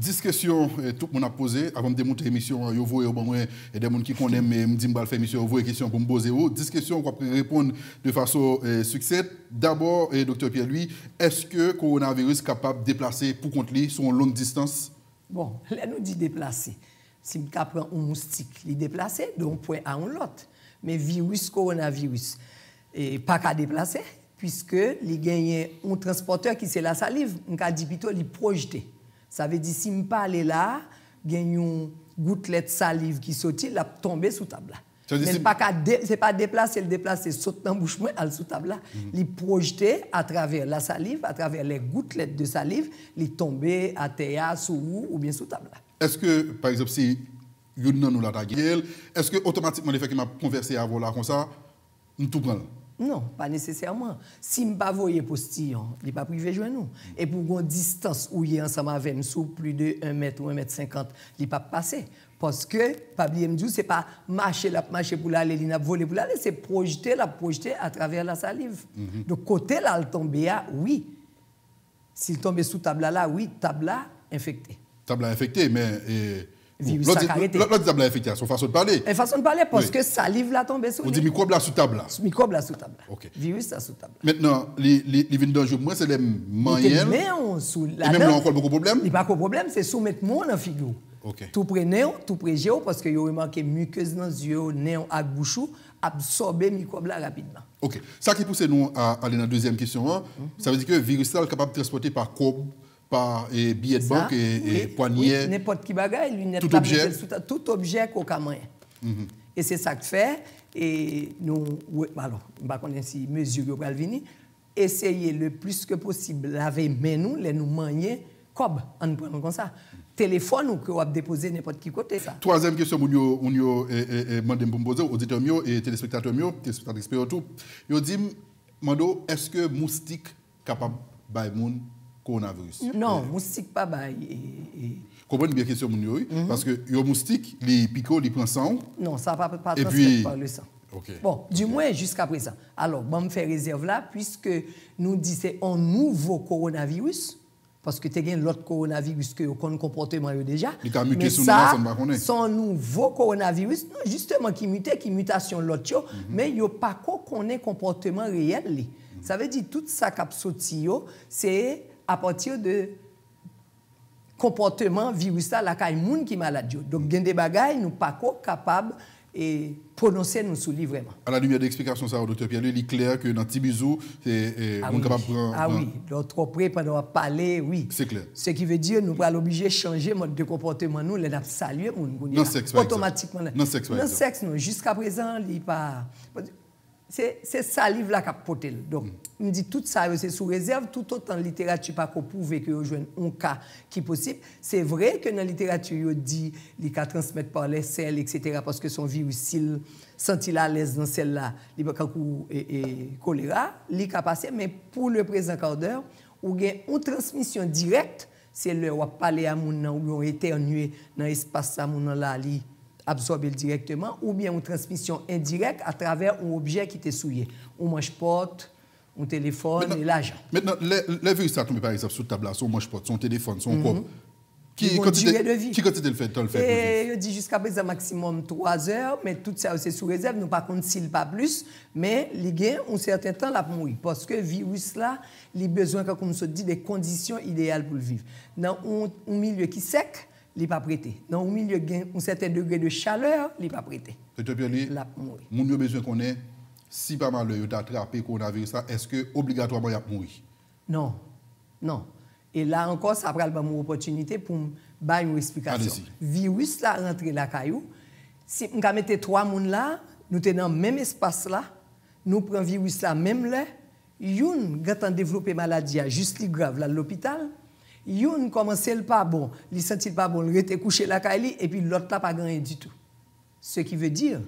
10 questions eh, tout le monde a posé avant de démonter l'émission. Il y a et des gens qui connaissent, mais me disent, je vais émission, vous question questions pour me poser. 10 questions pour répondre de façon eh, succincte. D'abord, eh, docteur Pierre, louis est-ce que le coronavirus est capable de déplacer pour contre lui sur une longue distance Bon, là, nous dit déplacer. Si je prends un moustique, il est déplacé point à un autre. Mais virus, coronavirus, et eh, pas qu'à déplacer, puisque il y a un transporteur qui c'est la salive. On a dit plutôt, il projeté. Sa ve di si m pa ale la, gen yon goutlet saliv ki soti la tombe sou tabla. Men pa ka de, se pa deplase, el deplase, sote nan bouchman al sou tabla. Mhm. Li projete a traver la saliv, a traver le goutlet de saliv, li tombe a teya sou ou ou bien sou tabla. Eske, par exemple, si yon nan nou la tagye el, eske otomatikman le fe ki m a konverse a vola kon sa, m tou kan la? Non, pas nécessairement. Si je pas le postillon, hein, il n'est pas privé de nous. Et pour une distance où il est ensemble avec nous, sous plus de 1 mètre ou 1 mètre 50, il n'est pas passé. Parce que, pas oublier, ce n'est pas marcher, la marcher pour aller, il n'a voler pour aller, c'est projeter, la projeter à travers la salive. Mm-hmm. De côté là, le oui. S'il tombe sous table là, oui, table là, infecté. Table infectée, mais virus ça arrêté. L'autre table effectivement, son façon de parler. Une façon de parler parce que salive l'a tombé sous. On dit microbe là sous table là. Microbe là sous table. OK. Virus ça sous table. Maintenant, les les dangereux moi c'est les moyens. Mais on sous la Et même là encore beaucoup de problèmes. Il pas de problème, c'est soumettre moi en figure. OK. Tout prenez, tout prégé parce que aurait marqué muqueuse dans les yeux, nez à bouchou, absorber microbe là rapidement. OK. Ça qui pousse nous à aller dans la deuxième question, hein. mm-hmm. ça veut dire que virus est capable de transporter par courbe par et billets de banque et, poignets. n'importe qui bagaille, lunettes, tout objet. tout objet qu'aucun moyen. Mhm. Et c'est ça que fait. Et nous, bah alors, on va si mesure va venir. Essayer le plus que possible, laver mais nous, les nous manier, comme nous prenant comme ça. Téléphone ou que vous déposer n'importe qui côté ça. Troisième question, on demandé eh, eh, eh, pour me poser aux auditeurs et téléspectateurs, téléspectateurs, tout. Ils dit, Mando, est-ce que moustique capable de coronavirus. Non, eh. moustique pas bah, Comprenez bien la question, mhm. parce que les moustiques, les picots, les prennent sang. Non, ça ne va pas transmettre par le sang. Bon, du moins jusqu'à présent. Alors, bon, me faire réserve là, puisque nous disons un nouveau coronavirus, parce que tu as l'autre coronavirus que qu'on comportement déjà. Il a muté ça, sans nouveau coronavirus, non, justement, qui mutait, qui mutation l'autre, mhm. mais il n'y a pas qu'on connaît comportement réel. Ça veut dire tout ça qui a c'est à partir de comportement virus la des monde qui malade donc a des bagailles nous pas capables et prononcer nous sous vraiment à la lumière de l'explication ça docteur Pierre il est clair que dans Tibizou c'est eh, ah on capables capable prendre ah oui donc trop près pendant parler oui c'est clair ce qui veut dire nous pas obligé changer mode de comportement nous les n'a saluer automatiquement non sexe non sexe jusqu'à présent il pas Se saliv lak ap pote l. Don, m di tout sa yo se sou rezerv, tout otan literatü pa ko pouve ke yo jwen on ka ki posib, se vre ke nan literatü yo di li ka transmit pa le sel, ek setera paske son vi ou sil, senti la lez nan sel la li baka kou e kolera, li ka pase, men pou le prezankadeur, ou gen on transmisyon direkt, se le wap pale amoun nan ou yon ete an yue nan espase amoun nan la li, absorber directement, ou bien une transmission indirecte à travers un objet qui est souillé. Un mange porte, un téléphone l'agent. Maintenant, les, virus ça tombe par exemple sur table, son mange porte, son téléphone, son mm corps. Qui continue de vie. Qui le fait, le Et je dis jusqu'à présent maximum 3 heures, mais tout ça c'est sous réserve, nous par contre s'il pas plus, mais les gains un certain temps la mourir parce que le virus là, il a besoin comme on se dit des conditions idéales pour le vivre. Dans un, un milieu qui sec, li pa prete. Nan ou mi li yo gen, ou sete degre de chaleur, li pa prete. Se te pye li, moun yo bezwen konen, si pa mal yo yo tatrape kon avirisa, eske obligatoa bay ap moui? Non. Non. E la ankon, sa pral pa mou opotunite pou m bay mou esplikasyon. A desi. Virus la rentre la kayou, si m ka mette 3 moun la, nou tenan mèm espas la, nou pren virus la mèm le, youn gaten devlope maladi a justi grav la l'opital, Ils ne le pas bon, il sentaient pas bon, il était couché la et puis l'autre là pas gagné du tout. Ce qui veut dire,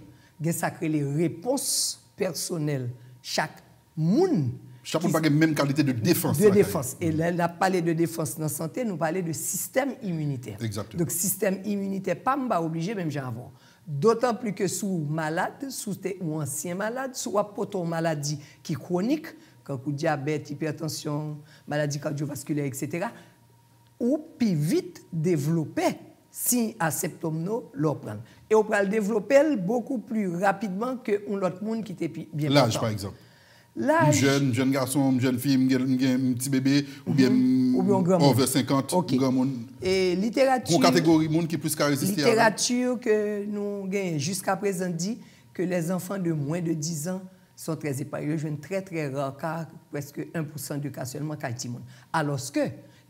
que ça crée les réponses personnelles. Chaque monde. Chaque monde pas la même qualité de défense. De défense. Et là, on pas parlé de défense dans la santé, nous parlons de système immunitaire. Exactement. Donc, système immunitaire, pas obligé, même j'en avant. D'autant plus que sous malade, sous ou ancien malade, sous une maladie qui chronique, comme diabète, hypertension, maladie cardiovasculaire, etc., ou plus vite développer si à septembre le prendre. Et on peut le développer beaucoup plus rapidement que l'autre monde qui était bien plus L'âge, par exemple. L'âge. Jeune, jeune garçon, jeune fille, un petit bébé, ou bien, mhm. ou bien grand over 50, un grand monde. Et littérature. Une catégorie monde qui plus qu'à résister Littérature que nous avons jusqu'à présent dit que les enfants de moins de 10 ans sont très épargnés. Je très, très rare, car presque 1% de cas seulement qu'à Alors que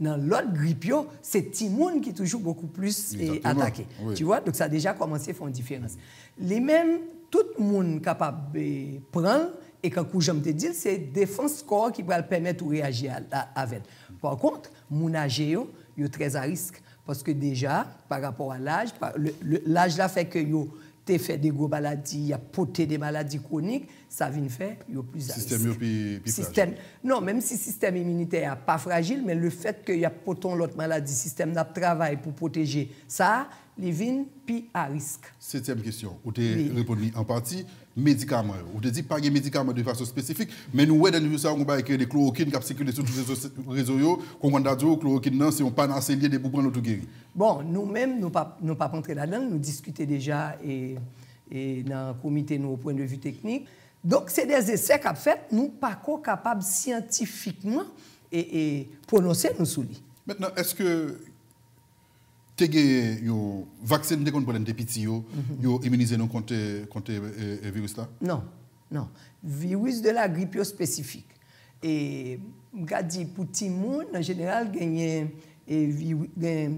dans l'autre grippe, c'est Timoun qui est toujours beaucoup plus eh, attaqué. Tu vois, donc ça a déjà commencé à faire une différence. Les mêmes, tout le monde capable de prendre, et quand je te dit, c'est défense corps qui va le permettre de réagir avec. Par contre, mon âge, est très à risque. Parce que déjà, par rapport à l'âge, l'âge là fait que yo t'es fait des grosses maladies, il y a poté des maladies chroniques, ça vient faire plus à Système plus, Non, même si le système immunitaire n'est pas fragile, mais le fait qu'il y a pourtant l'autre maladie, le système de travail pour protéger ça, il vient plus à risque. Septième question, où tu répondu en partie médicaments. On ne dit pas de médicaments de façon spécifique, mais nous, nous on va des chloroquines qui circulent sur tous les réseaux. on a dit, chloroquine, c'est un panacée liens pour prendre notre guéri. Bon, nous-mêmes, nous pas nous pas rentrer là-dedans, nous discutons déjà et, et dans le comité, au point de vue technique. Donc, c'est des essais qu'a fait, nous pas capables scientifiquement et, et prononcer nos souliers. Maintenant, est-ce que tege yo vaksen de konpolen depitsi yo, yo imenize non konte eh, eh, virus la? Non, non. Virus de la grip yo spesifik. E mga di pou timoun, nan jeneral, genye e,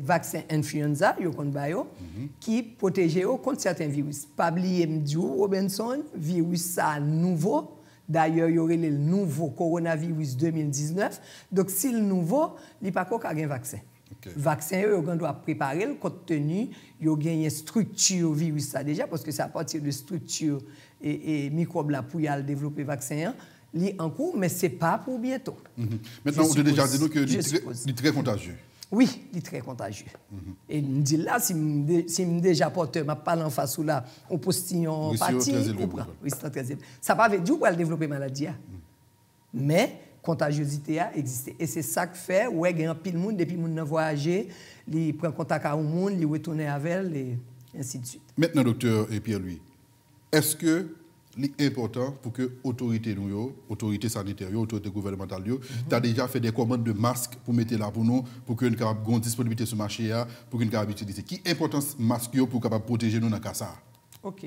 vaksen enfryanza yo konp bayo, ki poteje yo konti saten virus. Pabliye mdiyo, Robinson, virus sa nouvo, daye yore le nouvo koronavirus 2019, dok si l nouvo, li pakok agen vaksen. Le Vaccin, yo, doit préparer le contenu, y yo une structure virus ça déjà, parce que c'est à partir de structure et, et microbes là pour y aller développer vaccin, est en cours, mais c'est pas pour bientôt. Mhm. Maintenant, on avez déjà dit que c'est très contagieux. Oui, il est très contagieux. Mhm. Et me dit là, si je si déjà porteur ma pas en face ou là, au postillon parti, Oui, c'est très Ça ne veut pas dire qu'elle développer maladie. Hein. Mais contagiosité a existé. Et c'est ça que fait, ouais, il y a un pile de monde, depuis que nous avons voyagé, il prend contact avec le monde, il retournent avec elle, et ainsi de suite. Maintenant, docteur et Pierre-Louis, est-ce que l'important pour que l'autorité, autorité sanitaire, l'autorité gouvernementale, mhm. a déjà fait des commandes de masques pour mettre là pour nous, pour avoir une disponibilité sur le marché, hein, pour qu'une capable utiliser. Qui importance masque pour capable protéger nous dans le cas OK.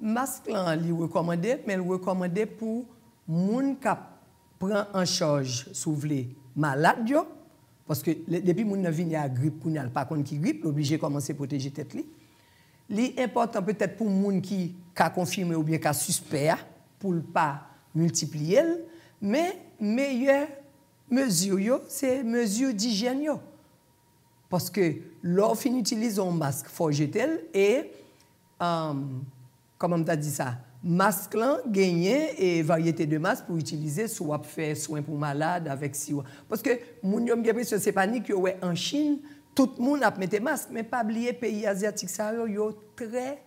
Masque là, il est recommandé, mais il est recommandé pour les gens qui pran an chaj sou vle malak yo, paske depi moun nan vin ya grip pou nal pa kon ki grip, l'oblije koman se poteje tet li. Li importan petet pou moun ki ka konfime ou bien ka suspere, pou l'pa multipli el, me meyye mezyou yo, se mezyou di jen yo. Paske lor fin itilize un mask fojete el, e, koman ta di sa, Masque gagné et variété de masques pour utiliser soit faire soin pour malade avec si parce que mon yo bien ce c'est panique ouais en Chine tout le monde e a mis des masques mais pas oublier pays asiatique ça yo très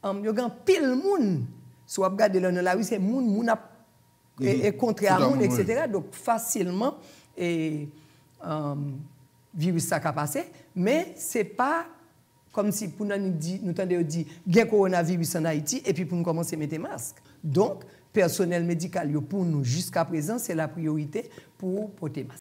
um, yo grand pile monde soit regarder dans la rue c'est monde monde a et, contre à monde etc. donc facilement et virus ça a passé mais c'est pas kom si pou nan nou tende yo di gen koronavi wisan Haiti, epi pou nou komanse mette mask. Donk, personel medikal yo pou nou jiska prezen, se la priorite pou pote mask.